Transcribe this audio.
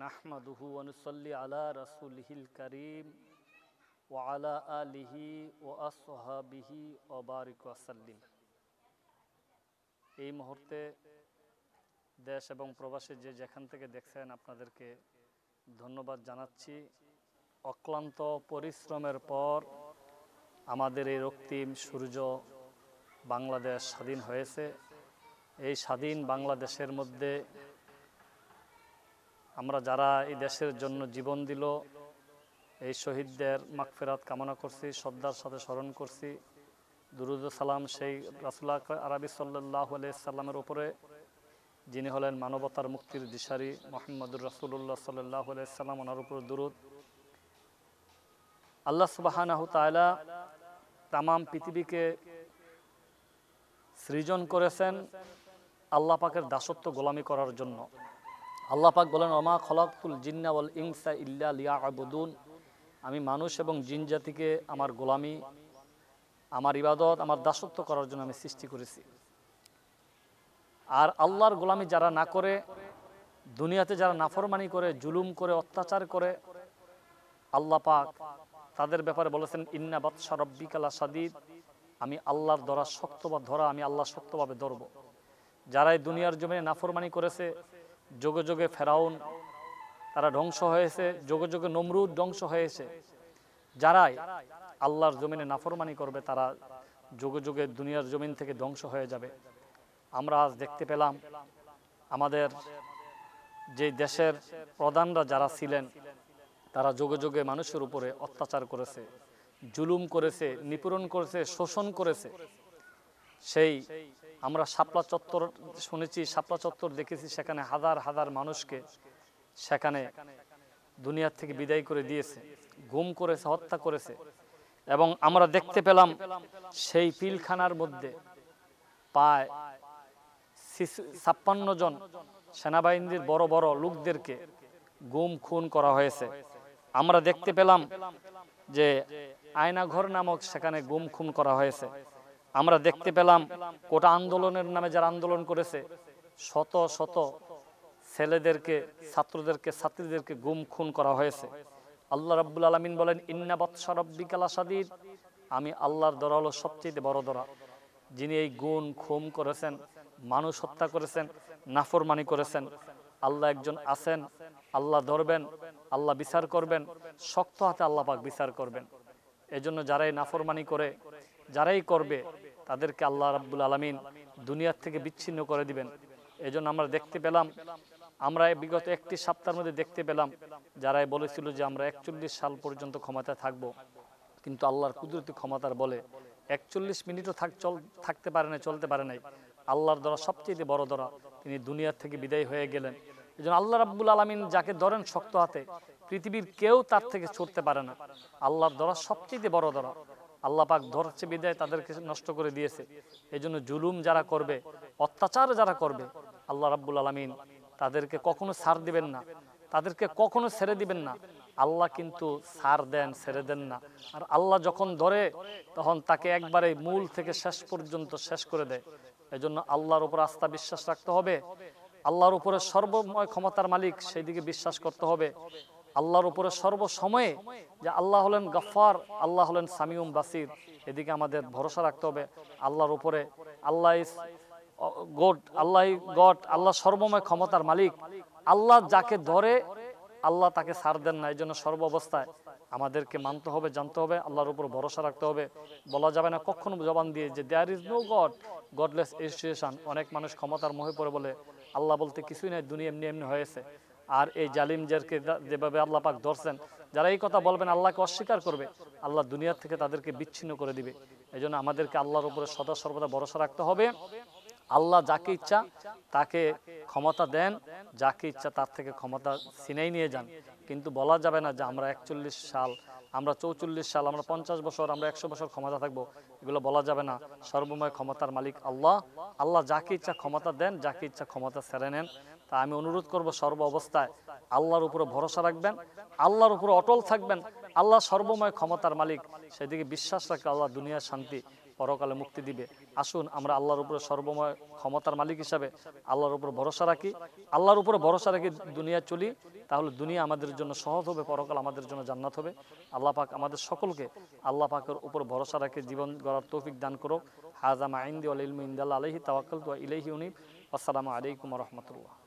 নাহমাদুহু অনুসল্লি আলা রাসুলহিল করিম ও আলা আলিহি ও আসহাবিহি ও আসাল্লিম এই মুহূর্তে দেশ এবং প্রবাসে যে যেখান থেকে দেখছেন আপনাদেরকে ধন্যবাদ জানাচ্ছি অক্লান্ত পরিশ্রমের পর আমাদের এই রক্তিম সূর্য বাংলাদেশ স্বাধীন হয়েছে এই স্বাধীন বাংলাদেশের মধ্যে আমরা যারা এই দেশের জন্য জীবন দিল এই শহীদদের মাকফেরাত কামনা করছি শ্রদ্ধার সাথে স্মরণ করছি দুরুদ সালাম সেই রাসুল্লাহ আরবি সাল্লাহ সাল্লামের উপরে যিনি হলেন মানবতার মুক্তির দিশারি মোহাম্মদুর রাসুল্লাহ সাল্লাহ সাল্লাম ওনার উপর দুরুদ আল্লাহ সুবাহানাহ তায়লা তামাম পৃথিবীকে সৃজন করেছেন আল্লাহ পাকের দাসত্ব গোলামি করার জন্য আল্লাহ পাক বলেন অমা খলাকুল বল ইংসা ইল্লা লিয়া আবুদুন আমি মানুষ এবং জিন জাতিকে আমার গোলামি আমার ইবাদত আমার দাসত্ব করার জন্য আমি সৃষ্টি করেছি আর আল্লাহর গোলামি যারা না করে দুনিয়াতে যারা নাফরমানি করে জুলুম করে অত্যাচার করে আল্লাহ পাক তাদের ব্যাপারে বলেছেন ইন্না বাদশা রব্বিকালা সাদিদ আমি আল্লাহর ধরা শক্ত বা ধরা আমি আল্লাহ শক্তভাবে ধরব যারা এই দুনিয়ার জমিনে নাফরমানি করেছে যোগে যোগে ফেরাউন তারা ধ্বংস হয়েছে যোগে যোগে নমরুদ ধ্বংস হয়েছে যারাই আল্লাহর জমিনে নাফরমানি করবে তারা যোগে যোগে দুনিয়ার জমিন থেকে ধ্বংস হয়ে যাবে আমরা আজ দেখতে পেলাম আমাদের যে দেশের প্রধানরা যারা ছিলেন তারা যোগে যোগে মানুষের উপরে অত্যাচার করেছে জুলুম করেছে নিপূরণ করেছে শোষণ করেছে সেই আমরা শাপলা চত্বর শুনেছি শাপলা চত্বর দেখেছি সেখানে হাজার হাজার মানুষকে সেখানে দুনিয়ার থেকে বিদায় করে দিয়েছে গুম করেছে হত্যা করেছে এবং আমরা দেখতে পেলাম সেই পিলখানার মধ্যে পায় ছাপ্পান্ন জন সেনাবাহিনীর বড় বড় লোকদেরকে গুম খুন করা হয়েছে আমরা দেখতে পেলাম যে আয়নাঘর নামক সেখানে গুম খুন করা হয়েছে আমরা দেখতে পেলাম কোটা আন্দোলনের নামে যারা আন্দোলন করেছে শত শত ছেলেদেরকে ছাত্রদেরকে ছাত্রীদেরকে গুম খুন করা হয়েছে আল্লাহ রাব্বুল আলমিন বলেন ইন্না বৎসা রব্বিকালা আমি আল্লাহর দরা হলো সবচেয়ে বড় দরা যিনি এই গুণ খুম করেছেন মানুষ হত্যা করেছেন নাফরমানি করেছেন আল্লাহ একজন আছেন আল্লাহ ধরবেন আল্লাহ বিচার করবেন শক্ত হাতে আল্লাহ পাক বিচার করবেন এজন্য যারা এই নাফরমানি করে যারাই করবে তাদেরকে আল্লাহ রাব্বুল আলমিন দুনিয়ার থেকে বিচ্ছিন্ন করে দিবেন এজন্য আমরা দেখতে পেলাম আমরা বিগত একটি সপ্তাহের মধ্যে দেখতে পেলাম যারাই বলেছিল যে আমরা একচল্লিশ সাল পর্যন্ত ক্ষমতায় থাকব কিন্তু আল্লাহর কুদরতি ক্ষমতার বলে একচল্লিশ মিনিটও থাক চল থাকতে পারে না চলতে পারে নাই আল্লাহর দ্বারা সবচেয়ে বড় দ্বারা তিনি দুনিয়ার থেকে বিদায় হয়ে গেলেন এই জন্য আল্লাহ রাব্বুল আলমিন যাকে ধরেন শক্ত হাতে পৃথিবীর কেউ তার থেকে ছুটতে পারে না আল্লাহর দ্বারা সবচেয়ে বড় দ্বারা আল্লাহ ধরছে বিদায় তাদেরকে নষ্ট করে দিয়েছে এই জন্য জুলুম যারা করবে অত্যাচার যারা করবে আল্লাহ রাব্বুল আলমিন তাদেরকে কখনো সার দিবেন না তাদেরকে কখনো ছেড়ে দিবেন না আল্লাহ কিন্তু সার দেন ছেড়ে দেন না আর আল্লাহ যখন ধরে তখন তাকে একবারে মূল থেকে শেষ পর্যন্ত শেষ করে দেয় এই জন্য আল্লাহর উপর আস্থা বিশ্বাস রাখতে হবে আল্লাহর উপরে সর্বময় ক্ষমতার মালিক সেই দিকে বিশ্বাস করতে হবে আল্লাহর উপরে সর্বসময়ে যে আল্লাহ হলেন গফার আল্লাহ হলেন সামিউম বাসির এদিকে আমাদের ভরসা রাখতে হবে আল্লাহর উপরে আল্লাহ গোট আল্লাহ গট আল্লাহ সর্বময় ক্ষমতার মালিক আল্লাহ যাকে ধরে আল্লাহ তাকে সার দেন না এই জন্য সর্ব অবস্থায় আমাদেরকে মানতে হবে জানতে হবে আল্লাহর উপর ভরসা রাখতে হবে বলা যাবে না কখনো জবান দিয়ে যে there is no God godless association অনেক মানুষ ক্ষমতার মোহে পড়ে বলে আল্লাহ বলতে কিছুই নাই দুনিয়া এমনি এমনি হয়েছে আর এই জালিমদেরকে যেভাবে আল্লাহ পাক ধরছেন যারা এই কথা বলবেন আল্লাহকে অস্বীকার করবে আল্লাহ দুনিয়ার থেকে তাদেরকে বিচ্ছিন্ন করে দিবে এই জন্য আমাদেরকে আল্লাহর উপরে সদা সর্বদা ভরসা রাখতে হবে আল্লাহ যাকে ইচ্ছা তাকে ক্ষমতা দেন যাকে ইচ্ছা তার থেকে ক্ষমতা সিনেই নিয়ে যান কিন্তু বলা যাবে না যে আমরা একচল্লিশ সাল আমরা চৌচল্লিশ সাল আমরা পঞ্চাশ বছর আমরা একশো বছর ক্ষমতা থাকবো এগুলো বলা যাবে না সর্বময় ক্ষমতার মালিক আল্লাহ আল্লাহ যাকে ইচ্ছা ক্ষমতা দেন যাকে ইচ্ছা ক্ষমতা সেরে নেন তা আমি অনুরোধ করব সর্ব অবস্থায় আল্লাহর উপরে ভরসা রাখবেন আল্লাহর উপরে অটল থাকবেন আল্লাহ সর্বময় ক্ষমতার মালিক সেদিকে বিশ্বাস রাখলে আল্লাহ দুনিয়ার শান্তি পরকালে মুক্তি দিবে আসুন আমরা আল্লাহর উপরে সর্বময় ক্ষমতার মালিক হিসাবে আল্লাহর উপর ভরসা রাখি আল্লাহর উপরে ভরসা রাখি দুনিয়া চলি তাহলে দুনিয়া আমাদের জন্য সহজ হবে পরকাল আমাদের জন্য জান্নাত হবে আল্লাহ পাক আমাদের সকলকে আল্লাহ পাকের উপর ভরসা রাখে জীবন গড়ার তৌফিক দান করো হাজাম আইন্দি আলিম ইন্দাল আলহি তাওয়াক্কাল ইলাইহি উনিব আসসালামু আলাইকুম রহমতুল্লাহ